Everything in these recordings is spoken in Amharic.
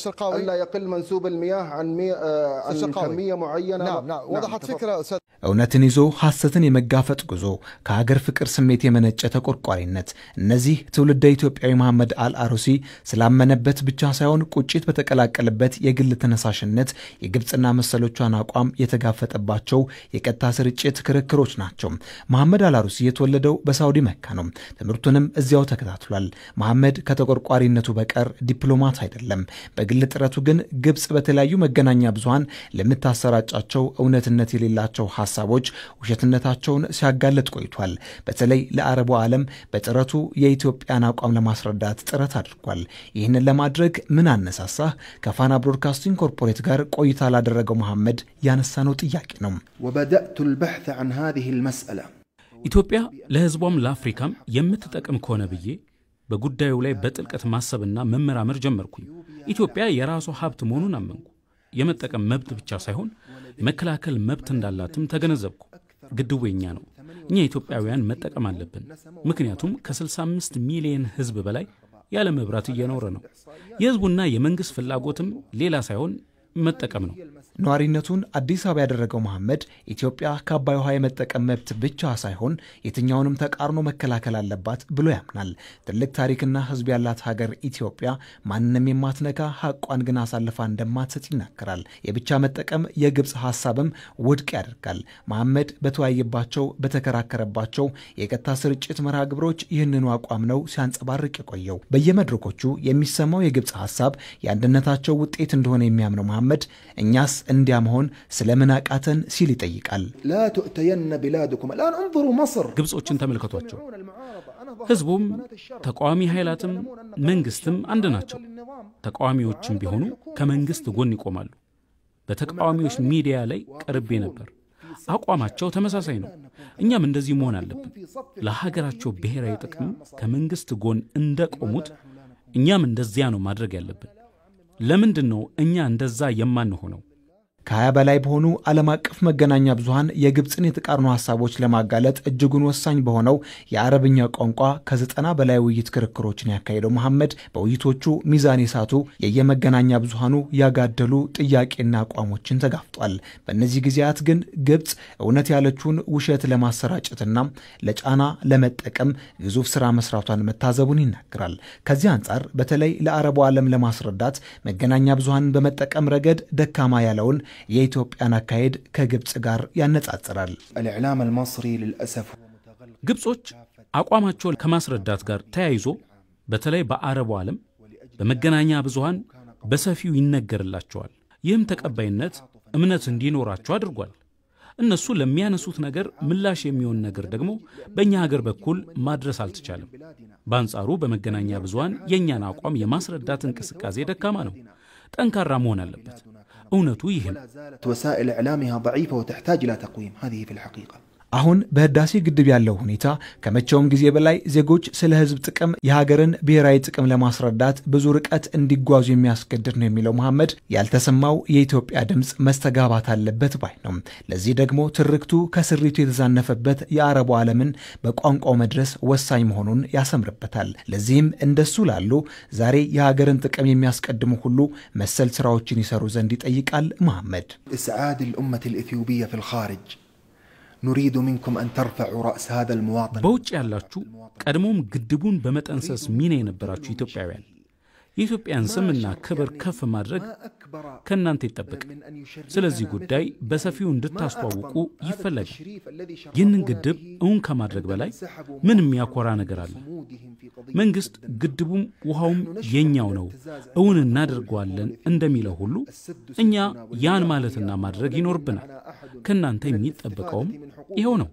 الشرقاوي ألا يقل منسوب المياه عن, مي... عن الشرقاوي. كمية نعم نعم وضحت نعم فكرة እውነትን ይዞ ሐሰትን የመጋፈጥ ጉዞ ከሀገር ፍቅር ስሜት የመነጨ ተቆርቋሪነት። እነዚህ ትውልደ ኢትዮጵያዊ መሐመድ አልአሩሲ ስላመነበት ብቻ ሳይሆን ቁጭት በተቀላቀለበት የግል ተነሳሽነት የግብፅና መሰሎቿን አቋም የተጋፈጠባቸው የቀጥታ ስርጭት ክርክሮች ናቸው። መሐመድ አል የተወለደው በሳውዲ መካ ነው። ትምህርቱንም እዚያው ተከታትሏል። መሐመድ ከተቆርቋሪነቱ በቀር ዲፕሎማት አይደለም። በግል ጥረቱ ግን ግብፅ በተለያዩ መገናኛ ብዙሃን ለምታሰራጫቸው እውነትነት የሌላቸው ሀሳቦች ውሸትነታቸውን ሲያጋለጥ ቆይቷል። በተለይ ለአረቡ ዓለም በጥረቱ የኢትዮጵያን አቋም ለማስረዳት ጥረት አድርጓል። ይህንን ለማድረግ ምን አነሳሳህ? ከፋና ብሮድካስቲንግ ኮርፖሬት ጋር ቆይታ ላደረገው መሐመድ ያነሳነው ጥያቄ ነው። ወበደእቱ ልበሕት ዐን ሃዚህ ልመስአላ ኢትዮጵያ ለሕዝቧም ለአፍሪካም የምትጠቅም ከሆነ ብዬ በጉዳዩ ላይ በጥልቀት ማሰብና መመራመር ጀመርኩኝ። ኢትዮጵያ የራሷ ሀብት መሆኑን አመንኩ። የመጠቀም መብት ብቻ ሳይሆን የመከላከል መብት እንዳላትም ተገነዘብኩ። ግድቡ የኛ ነው፣ እኛ ኢትዮጵያውያን መጠቀም አለብን። ምክንያቱም ከ65 ሚሊየን ሕዝብ በላይ ያለ መብራት እየኖረ ነው። የሕዝቡና የመንግሥት ፍላጎትም ሌላ ሳይሆን መጠቀም ነው። ነዋሪነቱን አዲስ አበባ ያደረገው መሐመድ ኢትዮጵያ ከአባይ ውሃ የመጠቀም መብት ብቻ ሳይሆን የትኛውንም ተቃርኖ መከላከል አለባት ብሎ ያምናል። ትልቅ ታሪክና ሕዝብ ያላት ሀገር ኢትዮጵያ ማንንም የማትነካ ሀቋን ግን አሳልፋ እንደማትሰጥ ይናገራል። የብቻ መጠቀም የግብፅ ሀሳብም ውድቅ ያደርጋል። መሐመድ በተወያየባቸው በተከራከረባቸው የቀጥታ ስርጭት መርሃ ግብሮች ይህንኑ አቋም ነው ሲያንጸባርቅ የቆየው። በየመድረኮቹ የሚሰማው የግብፅ ሀሳብ የአንድነታቸው ውጤት እንደሆነ የሚያምነው መሐመድ እኛስ እንዲያ መሆን ስለምን አቃተን ሲል ይጠይቃል። ላ ቱእተየነ ቢላድኩም ግብጾችን ተመልከቷቸው። ህዝቡም ተቃዋሚ ኃይላትም መንግስትም አንድ ናቸው። ተቃዋሚዎችም ቢሆኑ ከመንግስት ጎን ይቆማሉ። በተቃዋሚዎች ሚዲያ ላይ ቀርቤ ነበር። አቋማቸው ተመሳሳይ ነው። እኛም እንደዚህ መሆን አለብን። ለሀገራቸው ብሔራዊ ጥቅም ከመንግስት ጎን እንደቆሙት እኛም እንደዚያ ነው ማድረግ ያለብን። ለምንድን ነው እኛ እንደዛ የማንሆነው? ከ20 በላይ በሆኑ ዓለም አቀፍ መገናኛ ብዙሃን የግብፅን የተቃርኖ ሀሳቦች ለማጋለጥ እጅጉን ወሳኝ በሆነው የአረብኛ ቋንቋ ከዘጠና በላይ ውይይት ክርክሮችን ያካሄደው መሐመድ በውይይቶቹ ሚዛን የሳቱ የየመገናኛ ብዙሃኑ ያጋደሉ ጥያቄና አቋሞችን ተጋፍጧል። በእነዚህ ጊዜያት ግን ግብፅ እውነት ያለችውን ውሸት ለማሰራጨትና ለጫና ለመጠቀም ግዙፍ ስራ መስራቷን መታዘቡን ይናገራል። ከዚህ አንጻር በተለይ ለአረቡ ዓለም ለማስረዳት መገናኛ ብዙሃንን በመጠቀም ረገድ ደካማ ያለውን የኢትዮጵያን አካሄድ ከግብፅ ጋር ያነጻጽራል። ግብጾች አቋማቸውን ከማስረዳት ጋር ተያይዞ በተለይ በአረቡ ዓለም በመገናኛ ብዙሃን በሰፊው ይነገርላቸዋል። ይህም ተቀባይነት እምነት እንዲኖራቸው አድርጓል። እነሱ ለሚያነሱት ነገር ምላሽ የሚሆን ነገር ደግሞ በእኛ ሀገር በኩል ማድረስ አልተቻለም። በአንጻሩ በመገናኛ ብዙሃን የእኛን አቋም የማስረዳት እንቅስቃሴ ደካማ ነው። ጠንካራ መሆን አለበት። أو نتويهم وسائل إعلامها ضعيفة وتحتاج إلى تقويم هذه في الحقيقة አሁን በህዳሴ ግድብ ያለው ሁኔታ ከመቼውም ጊዜ በላይ ዜጎች ስለ ህዝብ ጥቅም የሀገርን ብሔራዊ ጥቅም ለማስረዳት ብዙ ርቀት እንዲጓዙ የሚያስገድድ ነው የሚለው መሐመድ ያልተሰማው የኢትዮጵያ ድምፅ መስተጋባት አለበት ባይ ነው። ለዚህ ደግሞ ትርክቱ ከስሪቱ የተዛነፈበት የአረቡ ዓለምን በቋንቋው መድረስ ወሳኝ መሆኑን ያሰምርበታል። ለዚህም እንደሱ ላሉ ዛሬ የሀገርን ጥቅም የሚያስቀድሙ ሁሉ መሰል ስራዎችን ይሰሩ ዘንድ ይጠይቃል መሐመድ እስዓድ ልኡመት ልኢትዮጵያ ፊ ኑሪዱ ሚንኩም አን ተርፈዑ ረእስ ሃዛ ልሙዋጥን በውጭ ያላችሁ ቀድሞም ግድቡን በመጠንሰስ ሚና የነበራችሁ ኢትዮጵያውያን የኢትዮጵያን ስምና ክብር ከፍ ማድረግ ከእናንተ ይጠበቃል። ስለዚህ ጉዳይ በሰፊው እንድታስተዋውቁ ይፈለጋል። ይህንን ግድብ እውን ከማድረግ በላይ ምን የሚያኮራ ነገር አለ? መንግስት ግድቡም ውሃውም የኛው ነው እውን እናደርገዋለን እንደሚለው ሁሉ እኛ ያን ማለትና ማድረግ ይኖርብናል። ከእናንተ የሚጠበቀውም ይኸው ነው።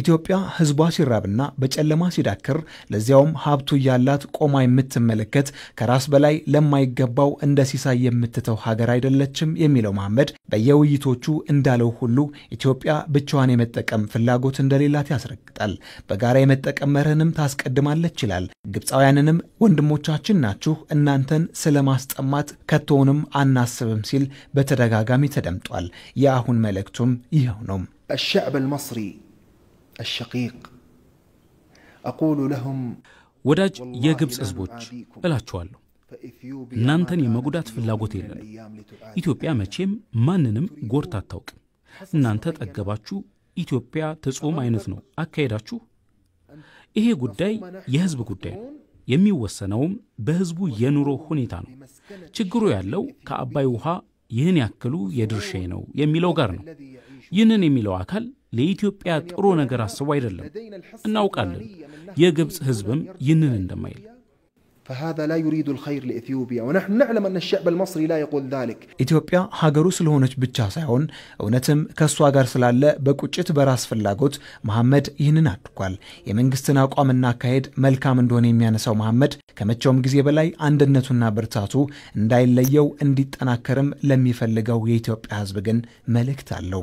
ኢትዮጵያ ህዝቧ ሲራብና በጨለማ ሲዳክር ለዚያውም ሀብቱ ያላት ቆማ የምትመለከት ከራስ በላይ ለማይገባው እንደ ሲሳይ የምትተው ሀገር አይደለችም የሚለው መሐመድ በየውይይቶቹ እንዳለው ሁሉ ኢትዮጵያ ብቻዋን የመጠቀም ፍላጎት እንደሌላት ያስረግጣል። በጋራ የመጠቀም መርህንም ታስቀድማለች ይላል። ግብፃውያንንም ወንድሞቻችን ናችሁ እናንተን ስለማስ ለማስጠማት ከቶውንም አናስብም ሲል በተደጋጋሚ ተደምጧል። የአሁን መልእክቱም ይኸው ነው። الشعب المصري الشقيق أقول لهم ወዳጅ የግብፅ ህዝቦች እላችኋለሁ፣ እናንተን የመጉዳት ፍላጎት የለንም። ኢትዮጵያ መቼም ማንንም ጎርት አታውቅም። እናንተ ጠገባችሁ ኢትዮጵያ ትጹም አይነት ነው አካሄዳችሁ። ይሄ ጉዳይ የህዝብ ጉዳይ ነው። የሚወሰነውም በህዝቡ የኑሮ ሁኔታ ነው። ችግሩ ያለው ከአባይ ውሃ ይህን ያክሉ የድርሻዬ ነው የሚለው ጋር ነው። ይህንን የሚለው አካል ለኢትዮጵያ ጥሩ ነገር አስቦ አይደለም፣ እናውቃለን። የግብፅ ህዝብም ይህንን እንደማይል فهذا لا يريد الخير لإثيوبيا ونحن نعلم أن الشعب المصري لا يقول ذلك ኢትዮጵያ ሀገሩ ስለሆነች ብቻ ሳይሆን እውነትም ከእሷ ጋር ስላለ በቁጭት በራስ ፍላጎት መሐመድ ይህንን አድርጓል። የመንግስትን አቋምና አካሄድ መልካም እንደሆነ የሚያነሳው መሐመድ ከመቼውም ጊዜ በላይ አንድነቱና ብርታቱ እንዳይለየው እንዲጠናከርም ለሚፈልገው የኢትዮጵያ ሕዝብ ግን መልእክት አለው።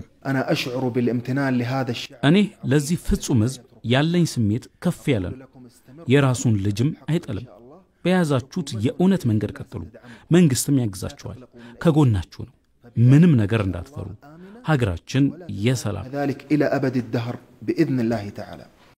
እኔ ለዚህ ፍጹም ሕዝብ ያለኝ ስሜት ከፍ ያለ ነው። የራሱን ልጅም አይጠልም። በያዛችሁት የእውነት መንገድ ቀጥሉ፣ መንግሥትም ያግዛችኋል፣ ከጎናችሁ ነው። ምንም ነገር እንዳትፈሩ። ሀገራችን የሰላም ኢላ አበድ ተዓላ